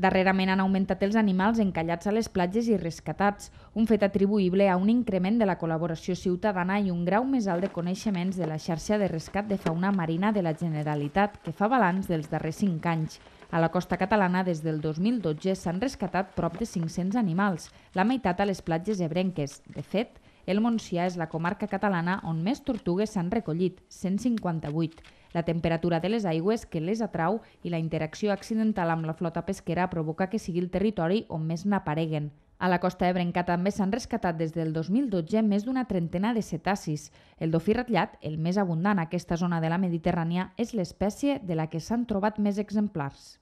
Darrerament han augmentat els animals encallats a les platges i rescatats, un fet atribuïble a un increment de la col·laboració ciutadana i un grau més alt de coneixements de la xarxa de rescat de fauna marina de la Generalitat, que fa balanç dels darrers 5 anys. A la costa catalana, des del 2012, s'han rescatat prop de 500 animals, la meitat a les platges ebrenques. De fet, el Montsià és la comarca catalana on més tortugues s'han recollit, 158. La temperatura de les aigües que les atrau i la interacció accidental amb la flota pesquera provoca que sigui el territori on més n'apareguen. A la costa ebrenca també s'han rescatat des del 2012 més d'una trentena de cetacis. El dofí ratllat, el més abundant a aquesta zona de la Mediterrània, és l'espècie de la que s'han trobat més exemplars.